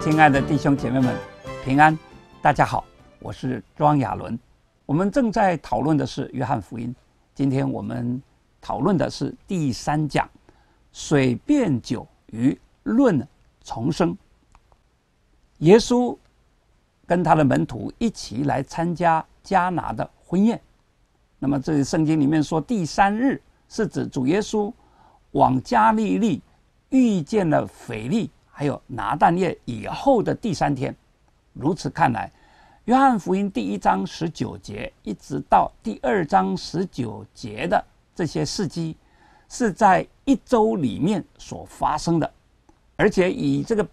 亲爱的弟兄姐妹们，平安！大家好，我是庄亚伦。我们正在讨论的是《约翰福音》，今天我们讨论的是第三讲“水变酒与论重生”。耶稣跟他的门徒一起来参加迦拿的婚宴。那么，这里圣经里面说，第三日是指主耶稣往加利利遇见了腓力。还有拿蛋液以后的第三天，如此看来，约翰福音第一章十九节一直到第二章十九节的这些事迹，是在一周里面所发生的，而且以这个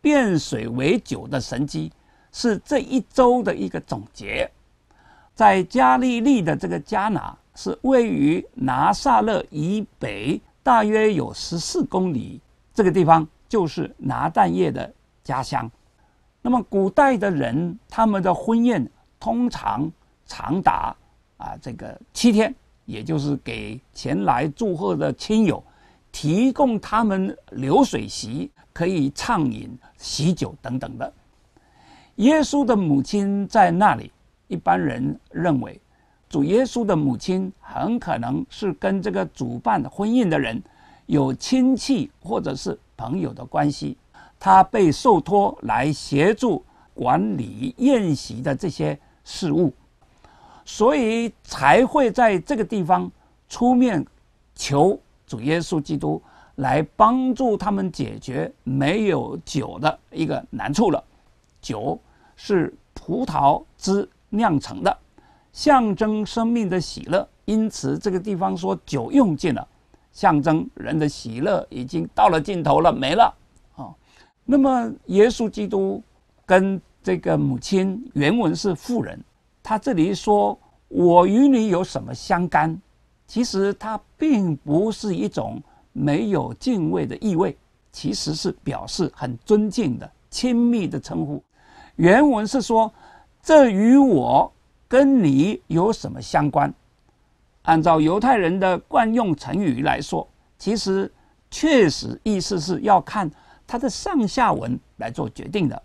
变水为酒的神迹，是这一周的一个总结。在加利利的这个加拿，是位于拿撒勒以北大约有十四公里这个地方。就是拿蛋液的家乡，那么古代的人他们的婚宴通常长达啊这个七天，也就是给前来祝贺的亲友提供他们流水席，可以畅饮喜酒等等的。耶稣的母亲在那里，一般人认为，主耶稣的母亲很可能是跟这个主办婚宴的人有亲戚，或者是。朋友的关系，他被受托来协助管理宴席的这些事务，所以才会在这个地方出面求主耶稣基督来帮助他们解决没有酒的一个难处了。酒是葡萄汁酿成的，象征生命的喜乐，因此这个地方说酒用尽了。象征人的喜乐已经到了尽头了，没了，啊，那么耶稣基督跟这个母亲，原文是妇人，他这里说我与你有什么相干？其实他并不是一种没有敬畏的意味，其实是表示很尊敬的亲密的称呼。原文是说，这与我跟你有什么相关？按照犹太人的惯用成语来说，其实确实意思是要看它的上下文来做决定的。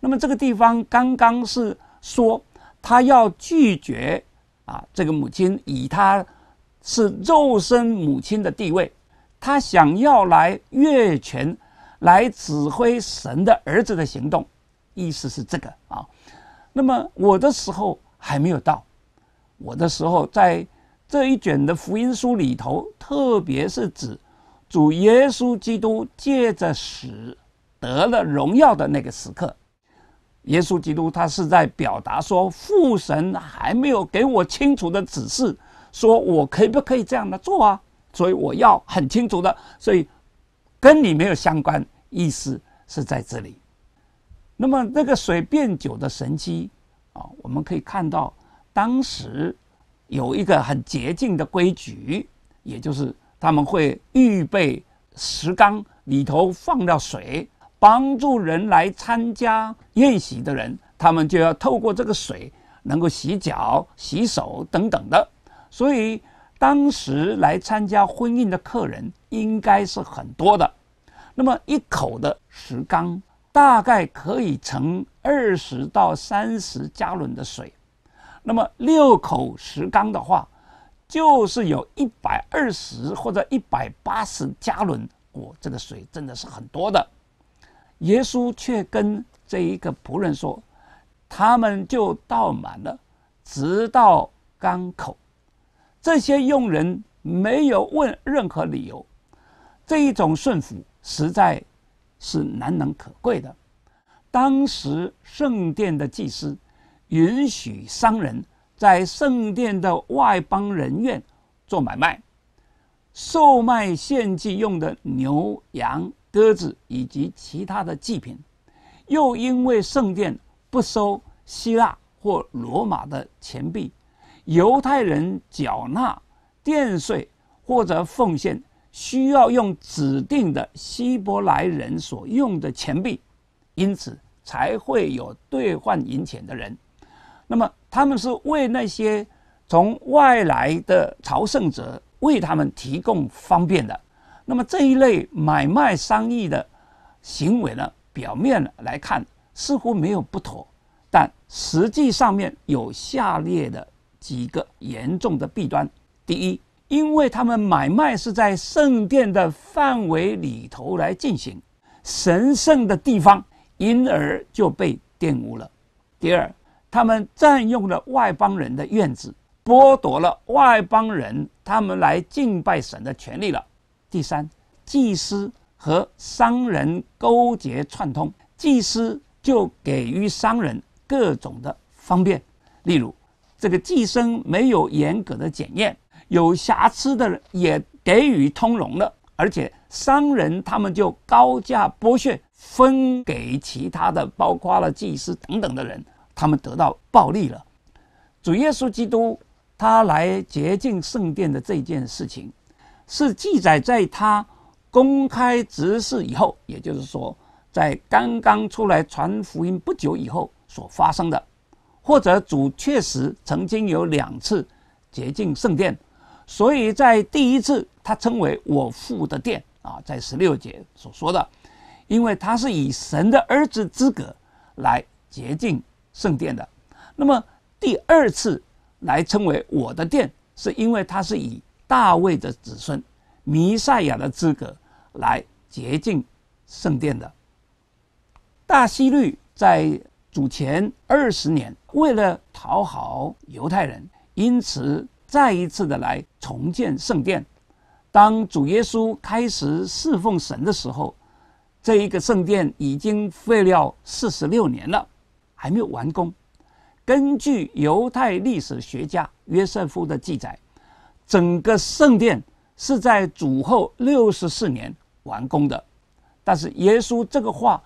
那么这个地方刚刚是说他要拒绝啊，这个母亲以他是肉身母亲的地位，他想要来越权来指挥神的儿子的行动，意思是这个啊。那么我的时候还没有到，我的时候在。这一卷的福音书里头，特别是指主耶稣基督借着死得了荣耀的那个时刻，耶稣基督他是在表达说，父神还没有给我清楚的指示，说我可不可以这样的做啊？所以我要很清楚的，所以跟你没有相关意思是在这里。那么那个水变酒的神机啊，我们可以看到当时。有一个很捷径的规矩，也就是他们会预备石缸，里头放了水，帮助人来参加宴席的人，他们就要透过这个水能够洗脚、洗手等等的。所以当时来参加婚宴的客人应该是很多的。那么一口的石缸大概可以盛二十到三十加仑的水。那么六口石缸的话，就是有一百二十或者一百八十加仑。我这个水真的是很多的。耶稣却跟这一个仆人说：“他们就倒满了，直到缸口。”这些佣人没有问任何理由，这一种顺服实在是难能可贵的。当时圣殿的祭司。允许商人，在圣殿的外邦人院做买卖，售卖献祭用的牛羊、鸽子以及其他的祭品。又因为圣殿不收希腊或罗马的钱币，犹太人缴纳电税或者奉献需要用指定的希伯来人所用的钱币，因此才会有兑换银钱的人。那么，他们是为那些从外来的朝圣者为他们提供方便的。那么这一类买卖商议的行为呢？表面来看似乎没有不妥，但实际上面有下列的几个严重的弊端：第一，因为他们买卖是在圣殿的范围里头来进行，神圣的地方，因而就被玷污了；第二，他们占用了外邦人的院子，剥夺了外邦人他们来敬拜神的权利了。第三，祭司和商人勾结串通，祭司就给予商人各种的方便，例如这个寄生没有严格的检验，有瑕疵的也给予通融了，而且商人他们就高价剥削，分给其他的，包括了祭司等等的人。他们得到暴利了。主耶稣基督他来洁净圣殿的这件事情，是记载在他公开执事以后，也就是说，在刚刚出来传福音不久以后所发生的。或者主确实曾经有两次洁净圣殿，所以在第一次他称为我父的殿啊，在十六节所说的，因为他是以神的儿子资格来洁净。圣殿的，那么第二次来称为我的殿，是因为他是以大卫的子孙弥赛亚的资格来洁净圣殿的。大希律在主前二十年，为了讨好犹太人，因此再一次的来重建圣殿。当主耶稣开始侍奉神的时候，这一个圣殿已经废了四十六年了。还没有完工。根据犹太历史学家约瑟夫的记载，整个圣殿是在主后六十四年完工的。但是耶稣这个话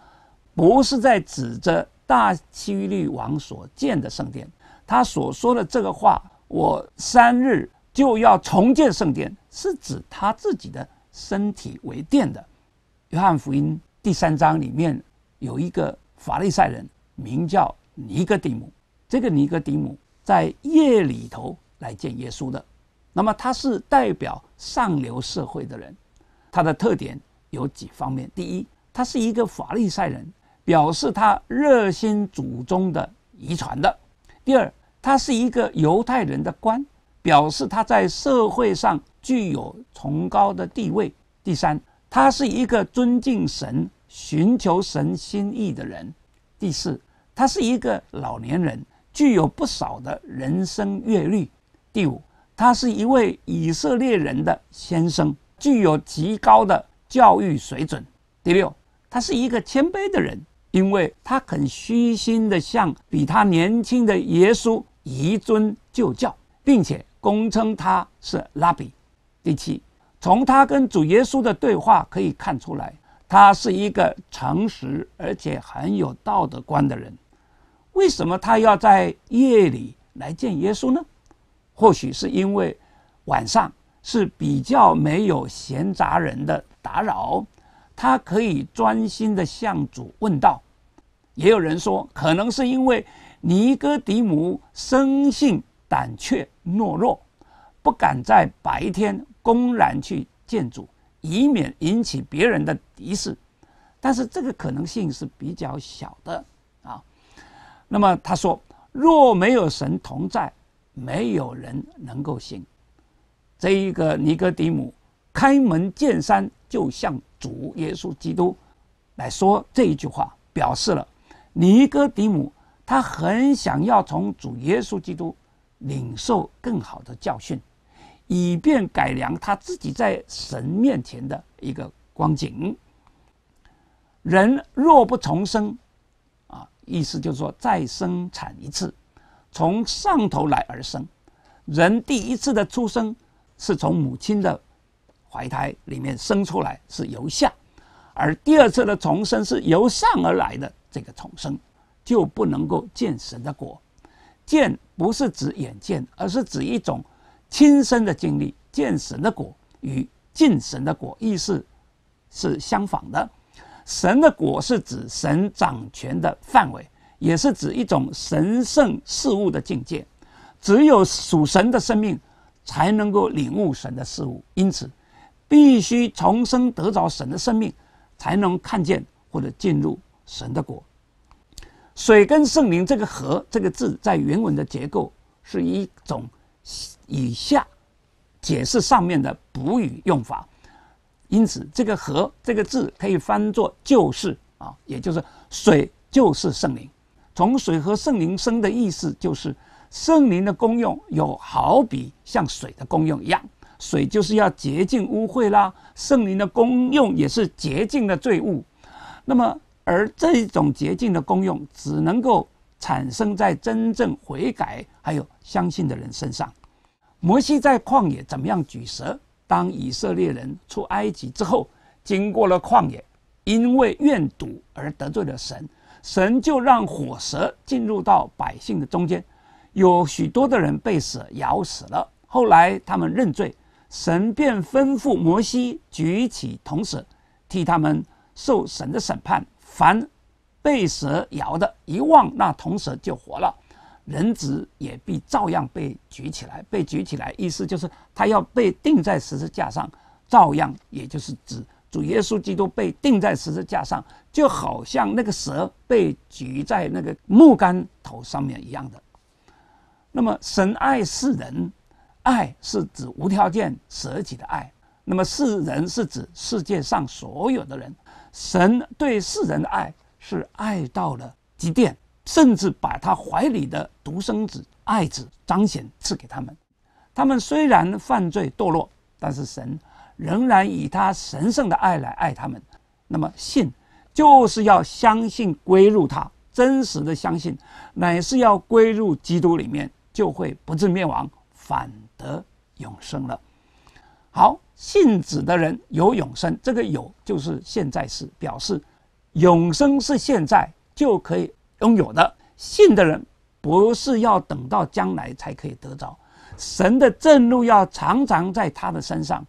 不是在指着大希律王所建的圣殿，他所说的这个话“我三日就要重建圣殿”是指他自己的身体为殿的。约翰福音第三章里面有一个法利赛人。名叫尼格底姆。这个尼格底姆在夜里头来见耶稣的，那么他是代表上流社会的人。他的特点有几方面：第一，他是一个法利赛人，表示他热心祖宗的遗传的；第二，他是一个犹太人的官，表示他在社会上具有崇高的地位；第三，他是一个尊敬神、寻求神心意的人。第四，他是一个老年人，具有不少的人生阅历。第五，他是一位以色列人的先生，具有极高的教育水准。第六，他是一个谦卑的人，因为他很虚心的向比他年轻的耶稣遗尊就教，并且公称他是拉比。第七，从他跟主耶稣的对话可以看出来。他是一个诚实而且很有道德观的人，为什么他要在夜里来见耶稣呢？或许是因为晚上是比较没有闲杂人的打扰，他可以专心的向主问道。也有人说，可能是因为尼哥底姆生性胆怯懦弱，不敢在白天公然去见主。以免引起别人的敌视，但是这个可能性是比较小的啊。那么他说：“若没有神同在，没有人能够行。”这一个尼哥底姆开门见山就向主耶稣基督来说这一句话，表示了尼哥底姆他很想要从主耶稣基督领受更好的教训。以便改良他自己在神面前的一个光景。人若不重生，啊，意思就是说再生产一次，从上头来而生。人第一次的出生是从母亲的怀胎里面生出来，是由下；而第二次的重生是由上而来的。这个重生就不能够见神的果。见不是指眼见，而是指一种。亲身的经历，见神的果与敬神的果，意思，是相仿的。神的果是指神掌权的范围，也是指一种神圣事物的境界。只有属神的生命，才能够领悟神的事物。因此，必须重生得着神的生命，才能看见或者进入神的果。水跟圣灵这个和这个字，在原文的结构是一种。以下解释上面的补语用法，因此这个“和”这个字可以翻作“就是”啊，也就是水就是圣灵。从“水和圣灵生”的意思，就是圣灵的功用有好比像水的功用一样，水就是要洁净污秽啦，圣灵的功用也是洁净的罪恶。那么，而这种洁净的功用只能够。产生在真正悔改还有相信的人身上。摩西在旷野怎么样举蛇？当以色列人出埃及之后，经过了旷野，因为怨赌而得罪了神，神就让火蛇进入到百姓的中间，有许多的人被蛇咬死了。后来他们认罪，神便吩咐摩西举起铜蛇，替他们受神的审判。凡被蛇咬的一望，那铜蛇就活了，人子也必照样被举起来。被举起来，意思就是他要被钉在十字架上，照样，也就是指主耶稣基督被钉在十字架上，就好像那个蛇被举在那个木杆头上面一样的。那么，神爱世人，爱是指无条件舍己的爱。那么，世人是指世界上所有的人，神对世人的爱。是爱到了极点，甚至把他怀里的独生子爱子彰显赐给他们。他们虽然犯罪堕落，但是神仍然以他神圣的爱来爱他们。那么信就是要相信归入他，真实的相信，乃是要归入基督里面，就会不至灭亡，反得永生了。好，信子的人有永生，这个有就是现在是表示。永生是现在就可以拥有的，信的人不是要等到将来才可以得着。神的震怒要常常在他的身上。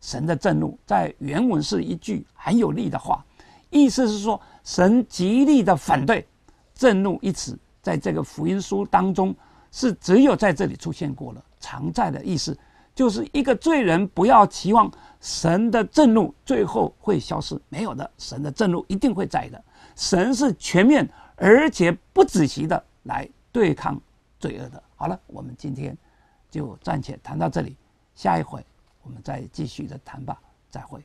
神的震怒在原文是一句很有力的话，意思是说神极力的反对。震怒一词在这个福音书当中是只有在这里出现过了，常在的意思。就是一个罪人，不要期望神的震怒最后会消失，没有的，神的震怒一定会在的。神是全面而且不仔细的来对抗罪恶的。好了，我们今天就暂且谈到这里，下一回我们再继续的谈吧。再会。